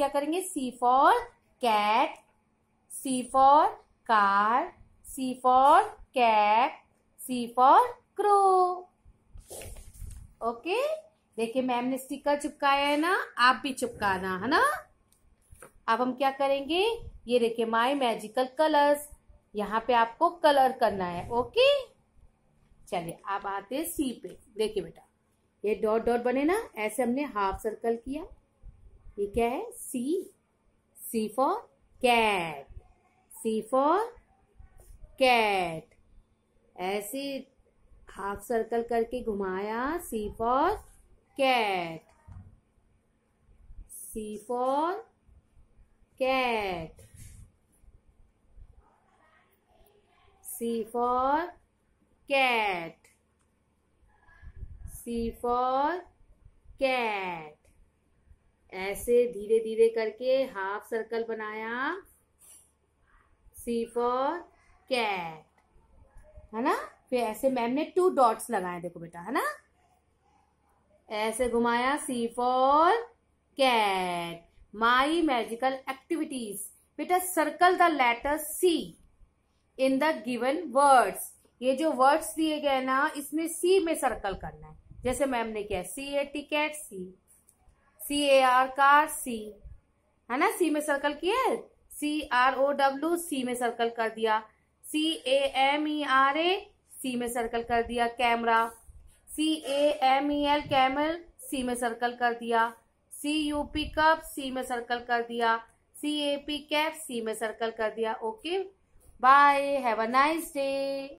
क्या करेंगे C for cat C for car C for cat C for crow okay देखिए ma'am ने sticker चिपकाया है ना आप भी चिपकाना है ना अब हम क्या करेंगे ये देखिए माई मैजिकल कलर्स यहाँ पे आपको कलर करना है ओके चलिए आप आते हैं सी पे देखिए बेटा ये डॉट डॉट बने ना ऐसे हमने हाफ सर्कल किया ये क्या है C C for cat C for cat ऐसे हाफ सर्कल करके घुमाया C for cat C for cat C for cat C for cat ऐसे धीरे धीरे करके हाफ सर्कल बनाया सी फॉर कैट है ना फिर ऐसे मैम ने टू डॉट्स लगाए देखो बेटा है ना ऐसे घुमाया C for cat my magical activities बेटा circle the letter C in the given words ये जो वर्ड्स दिए गए ना इसमें सी में सर्कल करना है जैसे मैम ने किया C A ticket C C A R car C है ना सी में सर्कल किए C R O W C में सर्कल कर दिया सी A M E R A सी में सर्कल कर दिया camera C A M E L camel C में सर्कल कर दिया C U P cup C में सर्कल कर दिया सी ए पी कैप सी में सर्कल कर दिया okay bye have a nice day